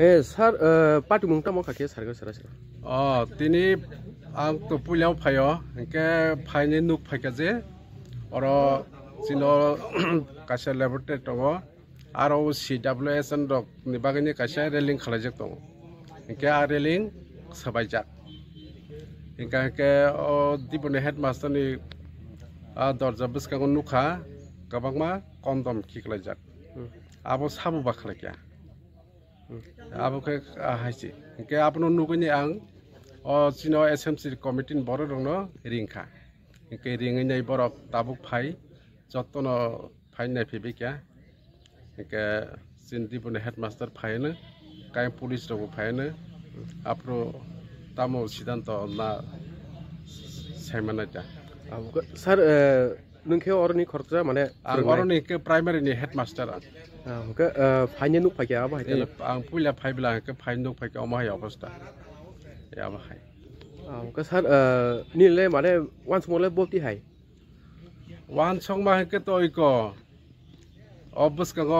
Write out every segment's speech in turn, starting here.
सार पाटी मुंटा मा खाखे सारगा सारा सारा अ तिनि आं तो पुलियाव फायो एके फायनि नुक फायखा जे अर सिनो कासे लेबटे तव R O C W S N रक निबागनि कासे रेलिंग खालाय जक तव एके आ रेलिं सबाय जा एका के ओ दिपने हेड मास्टर नि आ दरजा बिस्का गनुखा गबांमा कन्दम खिखलाय जा आबो साबु बाखलाय Abu ahasi, a o ke ke n n ब हाइसि के o प न ो न s ग न ि आं अ चिन एस एम सि कमिटिनि बर' दंनो र िं a n क a रिङै नै a b u ा ब ु क फाइ जतन फाइ न a य फ ै ब ा य क्या के चिन द ि ब headmaster pai n ा k a ो polis d o स द pai n न a आफ्नो तामो स ि द ् ध ा a s त ना स ा इ म a न ा इ ट ा सर নি খৰচা মানে প্ৰাইমাৰীনি হেডমাষ্টাৰ ফাইন নুফাইকে ফাইনকে ফাইন নুফাইকে অমাহ অৱস্থা এমাহাই ছাৰ নিলে মানে ওৱান চঙলে বতি হাই ওৱান চংমাহে তই ক অভ্যাস কাগ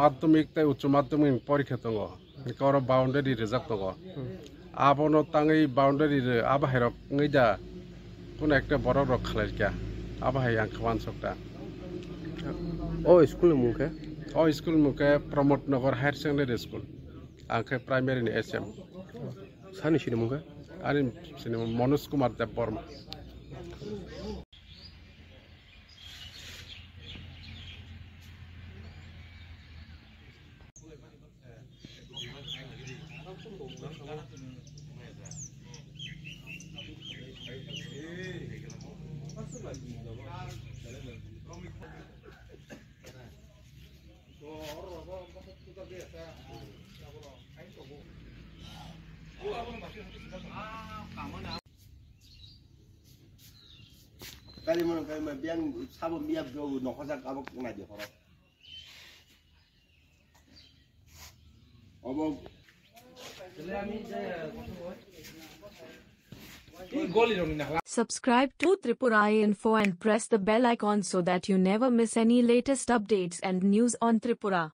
মাধ্যমিক তাই উচ্চ মাধ্যমিক পৰীক্ষা দঙ কৰ বাউণ্ডেৰী ৰিজাৰ্ভ দঙ আবনত তাঙ এই বাউণ্ডেৰীৰে আবাহিৰক কোনো একটা বৰ ৰক্ষালাইকা अब है यहाँ खबान सकता ओ स्कूल मुखे ओ स्कूल मुखे Pramod Nagar higher secondary school आंखे प्राइमरी एस एम सानी सिने मुखे आरो सिने Manoj Kumar Dev Barma Thank you. kali Subscribe to Tripura Info and press the bell icon so that you never miss any latest updates and news on Tripura.